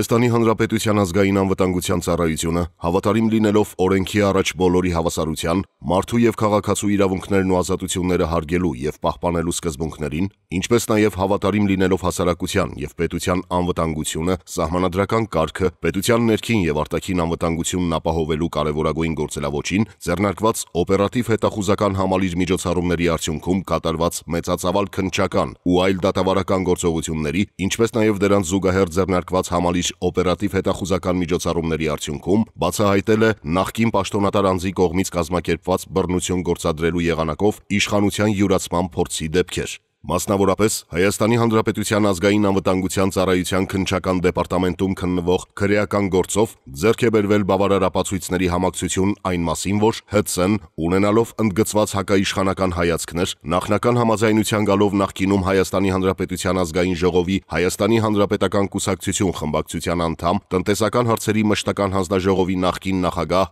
Հայաստանի Հանրապետության ազգային անվտանգության ծառայությունը հավատարիմ լինելով օրենքի առաջ բոլորի հավասարության, մարդու եւ քաղաքացու իրավունքներն ու ազատությունները հարգելու եւ պահպանելու սկզբունքներին, ինչպես նաեւ հավատարիմ լինելով հասարակության եւ պետության անվտանգությունը, սահմանադրական կարգը, պետության ներքին եւ արտաքին անվտանգությունն ապահովելու կարևորագույն գործելավոճին, ձեռնարկված օպերատիվ հետախուզական համալիր միջոցառումների արդյունքում կատարված մեծածավալ քննչական ու այլ դատավարական գործողությունների, ինչպես նաեւ դրանց զուգահեռ ձեռնարկված համալիր իր օպերատիվ հետախուզական միջոցառումների արդյունքում բացահայտել է նախկին պաշտոնատար անձի կողմից կազմակերպված բռնություն գործադրելու եղանակով իշխանության յուրացման փորձի դեպքեր։ Մասնավորապես Հայաստանի Հանրապետության ազգային անվտանգության ծառայության քննչական դեպարտամենտում քննվող քրեական գործով ձեռք է բերվել բավարար ապացույցների համակցություն այն մասին, որ ՀՑ-ն ունենալով ընդգծված հակաիշխանական հայացքներ, նախնական համաձայնության գալով նախկինում Հայաստանի Հանրապետության ազգային ժողովի Հայաստանի Հանրապետական կուսակցություն խմբակցության անդամ, տնտեսական հարցերի մշտական հանձնաժողովի նախկին նախագահ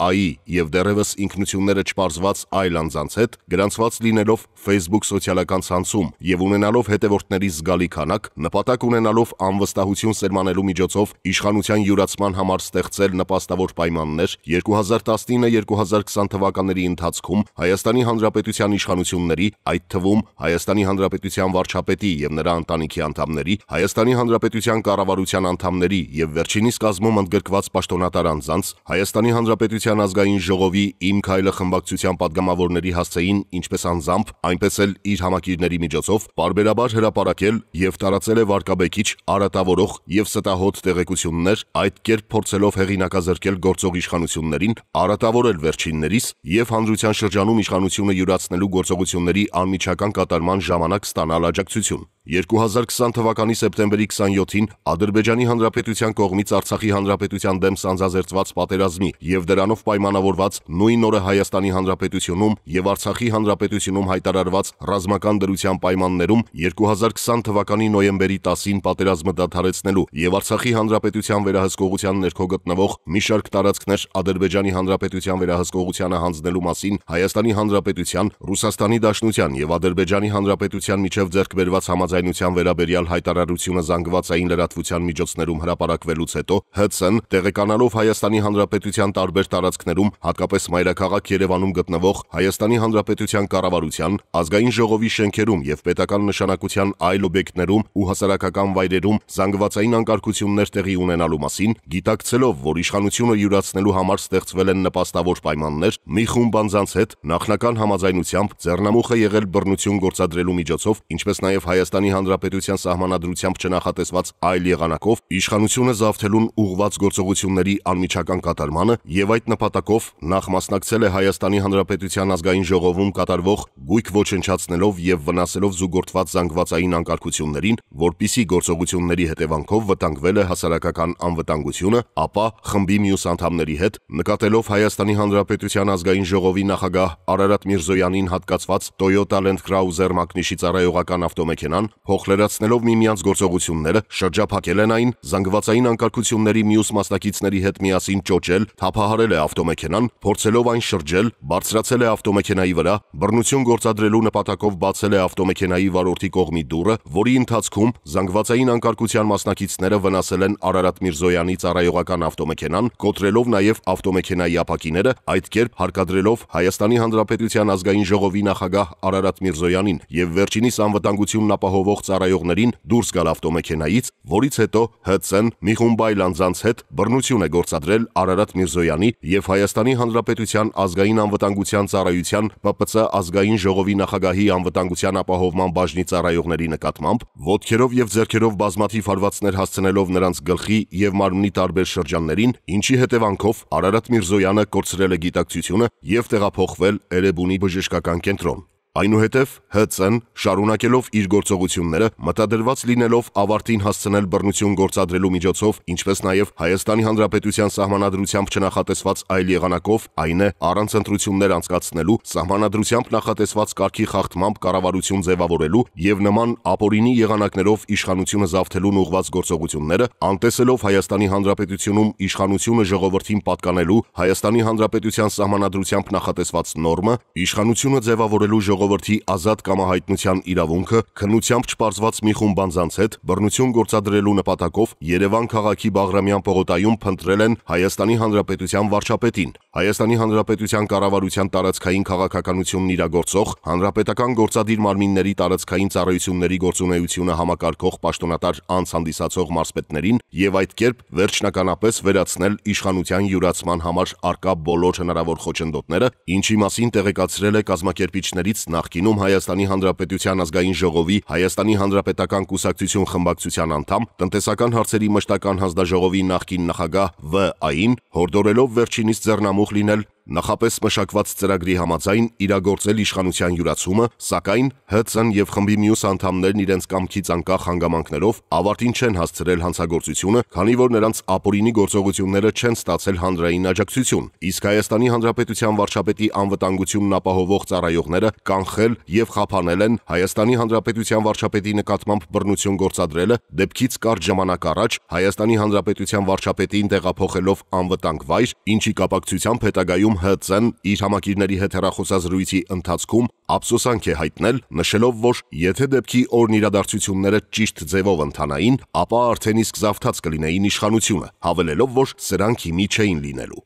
ՎԱԻ եւ դեռևս ինքնությունները չպարզված այլ անձանց հետ գրանցված լինելով Facebook սոցիալական ցանց փոխանցում եւ ունենալով հետևորդների զգալի քանակ, նպատակ ունենալով անվստահություն սերմանելու միջոցով իշխանության յուրացման համար ստեղծել նպաստավոր պայմաններ 2019-2020 թվականների ընթացքում Հայաստանի Հանրապետության իշխանությունների, այդ թվում Հայաստանի Հանրապետության վարչապետի եւ նրա ընտանիքի անդամների, Հայաստանի Հանրապետության կառավարության անդամների եւ վերջինիս կազմում ընդգրկված պաշտոնատար անձանց, Հայաստանի Հանրապետության ազգային ժողովի իմ քայլը խմբակցության падգամավորների հասցեին ինչպես անձամբ, այնպես էլ իր համակիրների միջոցով պարբերաբար հրապարակել եւ տարածել է վարկաբեկիչ, արատավորող եւ ստահոդ տեղեկություններ, այդ կերպ փորձելով հեղինակազրկել գործող իշխանություններին, արատավորել վերջիններիս եւ հանրության շրջանում իշխանությունը յուրացնելու գործողությունների անմիջական կատարման ժամանակ ստանալ աջակցություն։ 2020 թվականի սեպտեմբերի 27-ին Ադրբեջանի Հանրապետության կողմից Արցախի Հանրապետության դեմ սանձազերծված պատերազմի եւ դրանով պայմանավորված նույն օրը Հայաստանի Հանրապետությունում եւ Արցախի Հանրապետությունում հայտարարված ռազմական դրության անվտանգության պայմաններում 2020 թվականի նոյեմբերի 10-ին պատերազմը դադարեցնելու եւ Արցախի հանրապետության վերահսկողության ներքո գտնվող մի շարք տարածքներ Ադրբեջանի հանրապետության վերահսկողությանը հանձնելու մասին Հայաստանի հանրապետության, Ռուսաստանի Դաշնության եւ Ադրբեջանի հանրապետության միջև ձեռք բերված համաձայնության վերաբերյալ հայտարարությունը զանգվածային լրատվության միջոցներում հրապարակվելուց հետո ՀՑ-ն տեղեկանալով Հայաստանի հանրապետության տարբեր տարածքներում, հատկապես մայրաքաղաք Երևանում գտնվող Հայաստանի հանրապետության կառավարության ազգային ժողովի շենքերում քաղաքներում եւ պետական նշանակության այլ օբյեկտներում ու հասարակական վայրերում զանգվածային անկարգություններ տեղի ունենալու մասին, գիտակցելով, որ իշխանությունը յուրացնելու համար ստեղծվել են նպաստավոր պայմաններ, մի խումբ անձանց հետ նախնական համաձայնությամբ ձեռնամուխ է եղել բռնություն գործադրելու միջոցով, ինչպես նաեւ Հայաստանի Հանրապետության սահմանադրությամբ չնախատեսված այլ եղանակով իշխանությունը զավթելուն ուղված գործողությունների անմիջական կատարմանը եւ այդ նպատակով նախ մասնակցել է Հայաստանի Հանրապետության ազգային ժողովում կատարվող գույք ոչնչացնելով եւ վնաս հասելով զուգորդված զանգվածային անկարգություններին, որpիսի գործողությունների հետևանքով վտանգվել է հասարակական անվտանգությունը, ապա խմբի մյուս անդամների հետ, նկատելով Հայաստանի Հանրապետության ազգային ժողովի նախագահ Արարատ Միրզոյանին հատկացված Toyota Land Cruiser մակնիշի ծառայողական ավտոմեքենան, փոխլրացնելով միմյանց գործողությունները, շրջափակել են այն զանգվածային անկարգությունների մյուս մասնակիցների հետ միասին ճոճել, թափահարել է ավտոմեքենան, փորձելով այն շրջել, բարձրացել է ավտոմեքենայի վրա, բռնություն գործադրելու նպատակով բացել է ավտոմեքենան ավտոմեքենայի վարորդի կողմի դուռը, որի ընթացքում զանգվածային անկարգության մասնակիցները վնասել են Արարատ Միրզոյանի ծառայողական ավտոմեքենան, կոտրելով նաև ավտոմեքենայի ապակիները, այդ կերպ հարկադրելով Հայաստանի Հանրապետության ազգային ժողովի նախագահ Արարատ Միրզոյանին եւ վերջինիս անվտանգությունն ապահովող ծառայողներին դուրս գալ ավտոմեքենայից, որից հետո ՀՑ-ն մի խումբ այլ անձանց հետ բռնություն է գործադրել Արարատ Միրզոյանի եւ Հայաստանի Հանրապետության ազգային անվտանգության ծառայության ՊՊՑ ազգային ժողովի նախագահի անվտանգության անապահովման բաժնի ծառայողների նկատմամբ ոտքերով եւ ձեռքերով բազմաթիվ հարվածներ հասցնելով նրանց գլխի եւ մարմնի տարբեր շրջաններին, ինչի հետևանքով Արարատ Միրզոյանը կորցրել է գիտակցությունը եւ տեղափոխվել Էրեբունի բժշկական կենտրոն։ Այնուհետև ՀՑ-ն շարունակելով իր գործողությունները, մտադրված լինելով ավարտին հասցնել բռնություն գործադրելու միջոցով, ինչպես նաև Հայաստանի Հանրապետության Սահմանադրությամբ չնախատեսված այլ եղանակով, այն է առանց ընտրություններ անցկացնելու, Սահմանադրությամբ նախատեսված կարգի խախտմամբ կառավարություն ձևավորելու եւ նման ապօրինի եղանակներով իշխանությունը զավթելուն ուղված գործողությունները, անտեսելով Հայաստանի Հանրապետությունում իշխանությունը ժողովրդին պատկանելու Հայաստանի Հանրապետության Սահմանադրությամբ նախատեսված նորմը, իշխանությունը ձևավորելու ժող ժողովրդի ազատ կամահայտնության իրավունքը քննությամբ չպարզված մի խումբ անձանց հետ բռնություն գործադրելու նպատակով Երևան քաղաքի Բաղրամյան պողոտայում փնտրել են Հայաստանի Հանրապետության վարչապետին։ Հայաստանի Հանրապետության կառավարության տարածքային քաղաքականությունն իրագործող հանրապետական գործադիր մարմինների տարածքային ծառայությունների գործունեությունը համակարգող պաշտոնատար անց հանդիսացող մարզպետներին եւ այդ կերպ վերջնականապես վերացնել իշխանության յուրացման համար արկա բոլոր հնարավոր խոչընդոտները, ինչի մասին տեղեկացրել է կազմակերպիչներից նախկինում Հայաստանի Հանրապետության ազգային ժողովի Հայաստանի Հանրապետական կուսակցություն խմբակցության անդամ, տնտեսական հարցերի մշտական հանձնաժողովի նախկին նախագահ ՎԱ-ին հորդորելով վերջինիս ձեռնամուխ լինել Նախապես մշակված ծրագրի համաձայն իրագործել իշխանության յուրացումը, սակայն ՀՑ-ն եւ խմբի մյուս անդամներն իրենց կամքից անկախ հանգամանքներով ավարտին չեն հասցրել հանցագործությունը, քանի որ նրանց ապօրինի գործողությունները չեն ստացել հանրային աջակցություն։ Իսկ Հայաստանի Հանրապետության վարչապետի անվտանգությունն ապահովող ծառայողները կանխել եւ խափանել են Հայաստանի Հանրապետության վարչապետի նկատմամբ բռնություն գործադրելը դեպքից կարճ ժամանակ առաջ Հայաստանի Հանրապետության վարչապետին տեղափոխելով անվտանգ վայր, ինչի կապակցությամբ հետագայում ՀՀ-ն իր համակիրների հետ հեռախոսազրույցի ընթացքում ափսոսանք է հայտնել, նշելով, որ եթե դեպքի օրն իրադարձությունները ճիշտ ձևով ընթանային, ապա արդեն իսկ զավթած կլինեին իշխանությունը, հավելելով, որ սրանք հիմի չէին լինելու։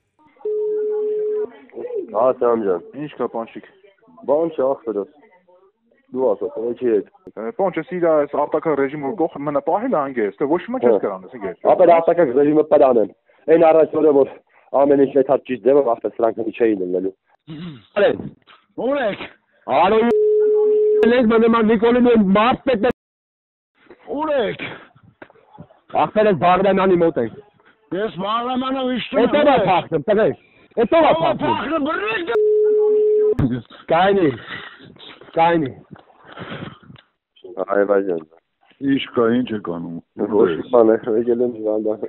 Հա, Սամ ջան, ի՞նչ կա բանշիկ։ Բան չի ախտերս դու ասած, ոչի հետ։ Պոնչ էս իր այս արտակարգ ռեժիմը գող մնա պահել հանգես, թե ոչ մի քեզ կարան, ասենք։ Ապա արտակարգ ռեժիմը պարանեն։ Այն առաջորդը որ ամեն ինչ մեթաճի ձևը ասես սրանք մի չէին լինելու։ Արեն, ո՞ր եք։ Արոյ ես մնում եմ Նիկոլինի մարդ Ո՞ր եք։ Ախր ես Բաղդանյանի մոտ եմ։ Ես Բաղդանյանով իջնում եմ։ Էտո՞վ եք փախտում, տղեկ։ Էտո՞վ եք փախտում։ Բռնի։ դե։ Կայնի։ Կայնի։ Այվազյան։ Իշկա ինչ եք անում։ Ոչ բան է, եկել եմ Ժանդան։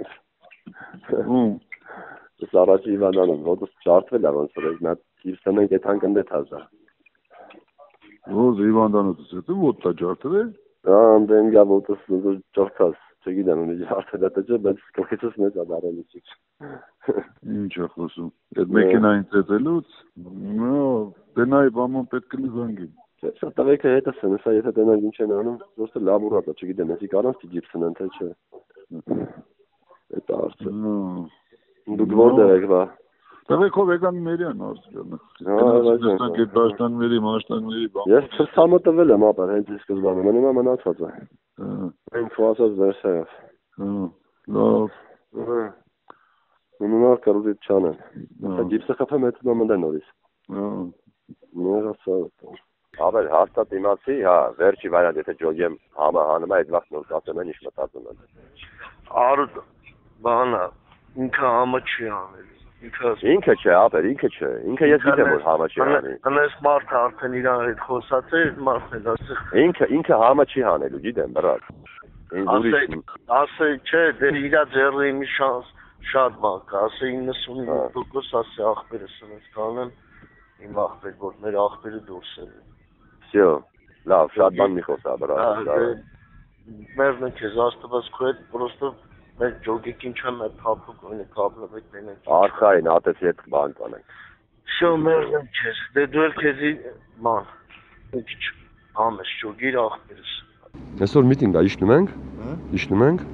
Ում ես առաջ իմանալու ոդս չարտվել է ոնց որ նա Կիրսոնը այդ հանգնդե թազա Ну, Զիվանդանոց հետո ոդտա ջարդել։ Ան դեմ գա ոդս ջարդած, չգիտեմ ինչ ջարդել դա չէ, բայց կողքից մեծ ադարել չի։ Ինչ է խոսում։ Այդ մեքենային ծեծելուց, նո, դենայ բամոն պետք է զանգի։ Չէ, տավեքը հետը սնսա, եթե դենան ինչ են անում, որտե լաբորատոր, չգիտեմ, էսի կարանց դիպսն ընդ թե չէ։ Այդ արծը։ Դուք որտեղ եք, բա։ Տվեքով եկան Մերյան արդյոք։ Հա, այդ բաշտանների, մաշտանների բան։ Ես ցուցամը տվել եմ, ապա հենց ի սկզբանե մնում է մնացած է։ Հա։ Հենց ասած վերսերով։ Հա։ Լավ։ Մնում է կարուզի չանը։ Դա գիպսը խփը մեծնում ընդ նորից։ Հա։ Ներասա։ Ավել հաստատ իմացի, հա, վերջի վարան եթե ջոգեմ համահանում է, այդ վաղ նոր կասեմ, ինչ մտածում եմ։ Արուտ բանա ինքը համը չի անել ինքը ինքը չէ ապեր ինքը չէ ինքը ես գիտեմ որ համը չի անել տնես մարդը արդեն իրան հետ խոսած է մարդն ասել ինքը ինքը համը չի հանելու գիտեմ բրակ ասել ասել չէ դե իրա ձեռի մի շանս շատ բան կա ասել 99% ասել ախպերս ունես կանեն իմ ախպեր որ մեր ախպերը դուրս է всё լավ շատ բան մի խոսա բրակ դե, մերն քեզ աստված քո հետ պրոստո մեր ջոգիկին չեմ է փափուկ ունի կապլովի տենեն։ Արքային ատեսի հետ բան կանենք։ Շո մերն չես, դե դու էլ քեզի ման։ Ինչ ամես ջոգիր ախպերս։ Այսօր միտինգ հա? հա։ է, իշնում ենք։ Իշնում ենք։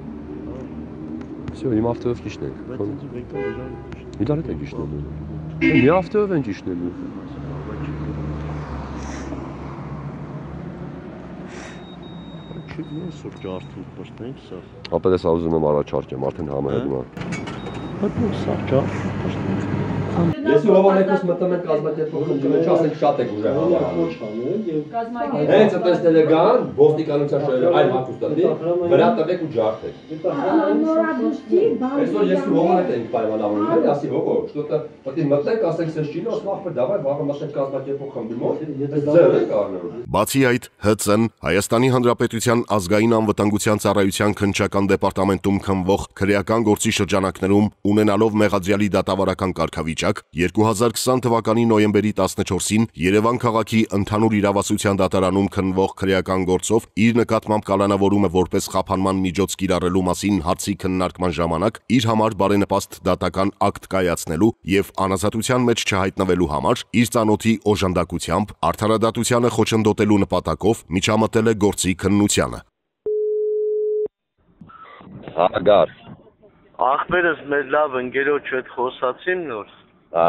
Всё, իմ ավտոյով իշնենք։ Բայց ինձ վեկտոր իրան։ Մի դարդ եք իշնելու։ Մի ավտոյով ենք իշնելու։ չի գնա սուր ջարդին պրտնենք սա։ Ապա դες ուզում եմ առաջարկեմ, արդեն համահելում հա։ հա, է։ Բայց սա ջարդին պրտնենք։ Ես ու հավանեկուս մտնում ենք կազմակերպողում, չասենք շատ եք ուժեղ հավանել եւ հենց այդպես դելեգան ոստիկանության շերերը այլ հակոստատի վրա տվեք ու ջարդեք։ Նորաբուստի բան։ Այսօր ես ու հավանետ ենք պայմանավորում, էլի ասի հոգո, что-то պետք է մտնենք, ասենք սեր չինո, սնախը դավայ վաղը մտնենք կազմակերպող խմբիմով, ես ձեռը կարնեմ։ Բացի այդ, ՀՑ-ն Հայաստանի Հանրապետության ազգային անվտանգության ծառայության քնչական դեպարտամենտում քնվող քրեական գործի շրջանակներում ունենալով մեղադրյալի դատավարական կարգավիճ իրավիճակ 2020 թվականի նոյեմբերի 14-ին Երևան քաղաքի ընդհանուր իրավասության դատարանում քննվող քրեական գործով իր նկատմամբ կալանավորումը որպես խափանման միջոց կիրառելու մասին հարցի քննարկման ժամանակ իր համար բարենպաստ դատական ակտ կայացնելու եւ անազատության մեջ չհայտնվելու համար իր ցանոթի օժանդակությամբ արդարադատությանը խոչընդոտելու նպատակով միջամտել է գործի քննությանը։ Հարգար Ախպերս մեր լավ ընկերոջ հետ խոսացին նոր Հա։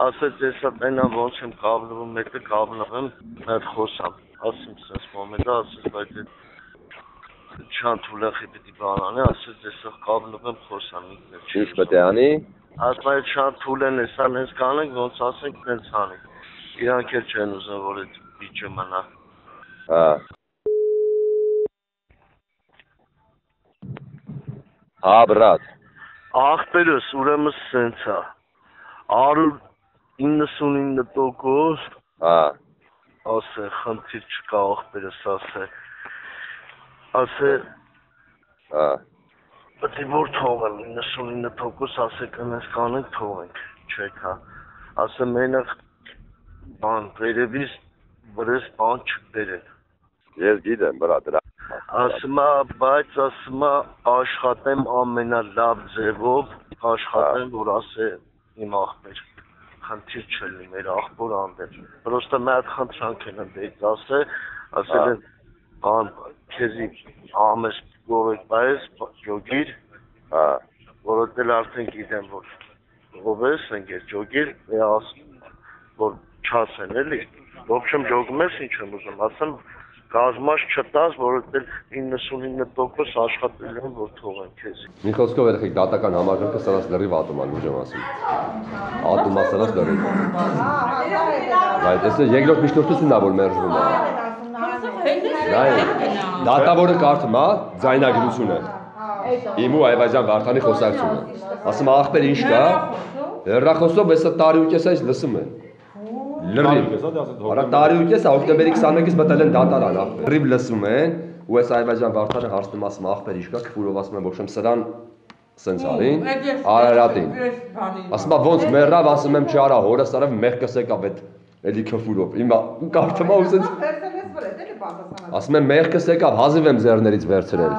Ասեց ես ամենա ոնց եմ կավնվում, մեկը կավնվում, այդ խոսամ։ Ասում ես մոմենտը, ասես բայց այդ չան թուլախի պիտի բանանի, ասես ես կավնվում խոսամ ինքն էլ։ Ինչ պետք է անի։ Ասում ես չան թուլ են, հեսան հենց կանենք, ոնց ասենք, հենց անի։ Իրանք էլ չեն ուզում որ այդ վիճը մնա։ Հա։ Հա, բրատ։ Ախպերս, ուրեմն սենց է։ 199%, հա, ասե, խնդիր չկա, ախպերս, ասե։ Ասե, հա։ Պետք է որ թողեմ 99% ասե կնես կանենք թողենք, չեք հա։ Ասե մենակ բան, վերևից վրես բան չբերեն։ Ես գիտեմ, բրա, դրա ասում է բայց ասում է աշխատեմ ամենալավ ձևով աշխատեմ որ ասե իմ ախպեր խնդիր չլինի մեր ախպոր անդեր պրոստը մի հատ խնդրանք են դեից ասե ասել են բան քեզի ամես գորեք բայց ջոգիր որովհետեւ դե արդեն գիտեմ որ ով ես ընկեր ջոգիր դե ասում որ չասեն էլի ոբշեմ ջոգում ես ինչ եմ ուզում ասեմ գազմաշ չտաս, որովհետև 99% աշխատել են որ թողան քեզ։ Մի խոսքով երեխեք դատական համակարգը սրանց լրիվ ատում ան ուժը մասին։ Ատում ա սրանց լրիվ։ Այդ էսը երկրորդ միջնորդությունն ա որ մերժվում ա։ Դա է։ Դատավորը կարդում ա ձայնագրությունը։ Իմու Այվազյան Վարդանի խոսակցությունը։ Ասում ա ախպեր ինչ կա։ Հերրախոսով էսա տարի ու կես այս լսում են լրիվ։ հա, դե Արա տարի ու կես է, հոկտեմբերի 21-ից մտել են դատարան, հա։ Լրիվ լսում են, ու այս Ադրբեջան վարդանը հարցնում ասում ախպեր իշկա, քֆուրով ասում են, ոչ եմ սրան սենց արին, Արարատին։ Ասում է ոնց մեռավ, ասում եմ չարա, հորս արավ մեղ կսեկա այդ էլի քֆուրով։ Հիմա ու կարթում ու սենց Ասում եմ մեղքս եկավ, հազիվ եմ ձեռներից վերցրել։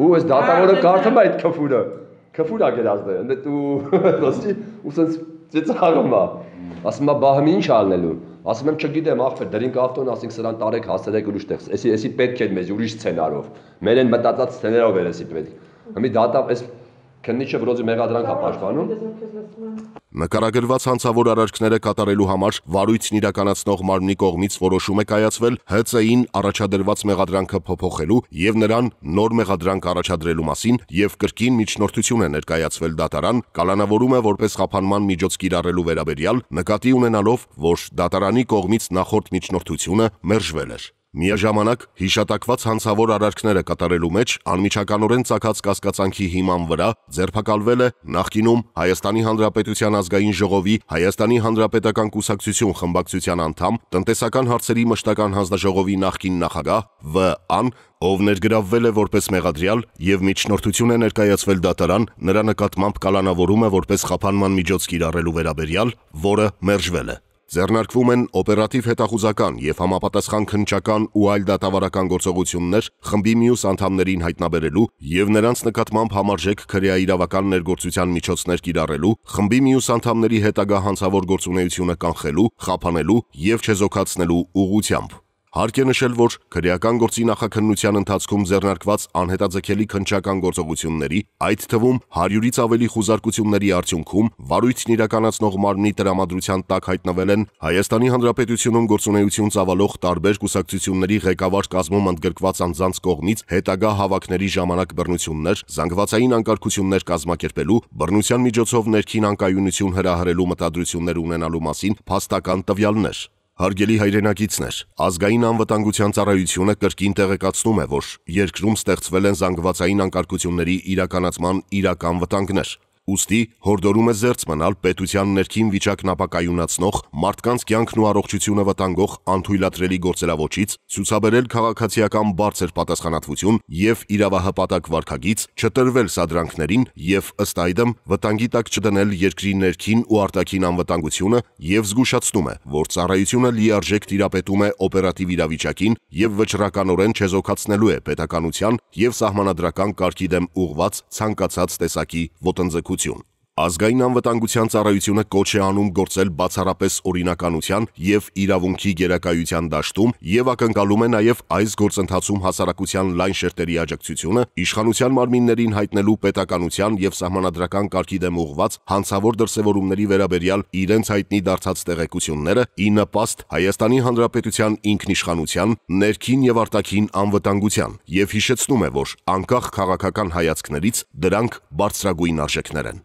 Ու այս դատավորը կարթում է այդ քֆուրը։ Քֆուրա գերազդը, ընդ դու դե, ոսի ու սենց ծիծաղում է։ Ասում է բահը ի՞նչ ալնելու։ Ասում եմ չգիտեմ, ախպեր, դրինք ավտոն, ասենք սրան տարեք, հասցրեք ուրիշ տեղ։ Էսի էսի պետք է մեզ ուրիշ սցենարով։ Մեր են մտածած սցենարով էր էսի պետք։ Հիմի դատա էս քննիչը վրոզի մեղադրանք է պաշտպանում։ Նկարագրված հանցավոր արարքները կատարելու համար վարույթն իրականացնող մարմնի կողմից որոշում է կայացվել ՀՑ-ին առաջադրված մեղադրանքը փոփոխելու եւ նրան նոր մեղադրանք առաջադրելու մասին եւ կրկին միջնորդություն է ներկայացվել դատարան, կանանավորում է որպես խափանման միջոց կիրառելու վերաբերյալ, նկատի ունենալով, որ դատարանի կողմից նախորդ միջնորդությունը մերժվել էր։ Միաժամանակ հիշատակված հանցավոր արարքները կատարելու մեջ անմիջականորեն ցակած կասկածանքի հիման վրա ձերբակալվել է նախկինում Հայաստանի Հանրապետության ազգային ժողովի Հայաստանի Հանրապետական կուսակցություն խմբակցության անդամ տնտեսական հարցերի մշտական հանձնաժողովի նախկին նախագահ В.Ա.Ն, ով ներգրավվել է որպես մեղադրյալ եւ միջնորդություն է ներկայացվել դատարան նրա նկատմամբ կալանավորում է որպես խափանման միջոց կիրառելու վերաբերյալ, որը մերժվել է ձեռնարկվում են օպերատիվ հետախուզական եւ համապատասխան քննչական ու այլ դատավարական գործողություններ խմբի մյուս անդամներին հայտնաբերելու եւ նրանց նկատմամբ համարժեք քրեաիրավական ներգործության միջոցներ կիրառելու, խմբի մյուս անդամների հետագա հանցավոր գործունեությունը կանխելու, խափանելու եւ չեզոքացնելու ուղությամբ Հարկ է նշել, որ քրեական գործի նախաքննության ընթացքում ձեռնարկված անհետաձգելի քնչական գործողությունների, այդ թվում 100-ից ավելի խուզարկությունների արդյունքում վարույթն իրականացնող մարմնի տրամադրության տակ հայտնվել են Հայաստանի Հանրապետությունում գործունեություն ծավալող տարբեր կուսակցությունների ղեկավար կազմում ընդգրկված անձանց կողմից հետագա հավաքների ժամանակ բռնություններ, զանգվածային անկարգություններ կազմակերպելու, բռնության միջոցով ներքին անկայունություն հրահրելու մտադրություններ ունենալու մասին փաստական տվյալներ Հարգելի հայրենակիցներ, ազգային անվտանգության ծառայությունը կրկին տեղեկացնում է, որ երկրում ստեղծվել են զանգվածային անկարգությունների իրականացման իրական վտանգներ ուստի հորդորում է զերծ մնալ պետության ներքին վիճակն ապակայունացնող, մարդկանց կյանքն ու առողջությունը վտանգող անթույլատրելի գործելավոճից, ցուցաբերել քաղաքացիական բարձր պատասխանատվություն եւ իրավահպատակ վարկագից, չտրվել սադրանքներին եւ ըստ այդմ վտանգի տակ չդնել երկրի ներքին ու արտաքին անվտանգությունը եւ զգուշացնում է, որ ծառայությունը լիարժեք տիրապետում է օպերատիվ իրավիճակին եւ վճռականորեն չեզոքացնելու է պետականության եւ սահմանադրական կարգի դեմ ուղված ցանկացած տեսակի ոտնձգություն Produktion Ազգային անվտանգության ծառայությունը կոչ է անում գործել բացառապես օրինականության եւ իրավունքի գերակայության դաշտում եւ ակնկալում է նաեւ այս գործընթացում հասարակության լայն շերտերի աջակցությունը իշխանության մարմիններին հայտնելու պետականության եւ սահմանադրական կարգի դեմ ուղված հանցավոր դրսևորումների վերաբերյալ իրենց հայտնի դարձած տեղեկությունները ի նպաստ Հայաստանի Հանրապետության ինքնիշխանության, ներքին եւ արտաքին անվտանգության եւ հիշեցնում է, որ անկախ քաղաքական հայացքներից դրանք բարձրագույն արժեքներ են։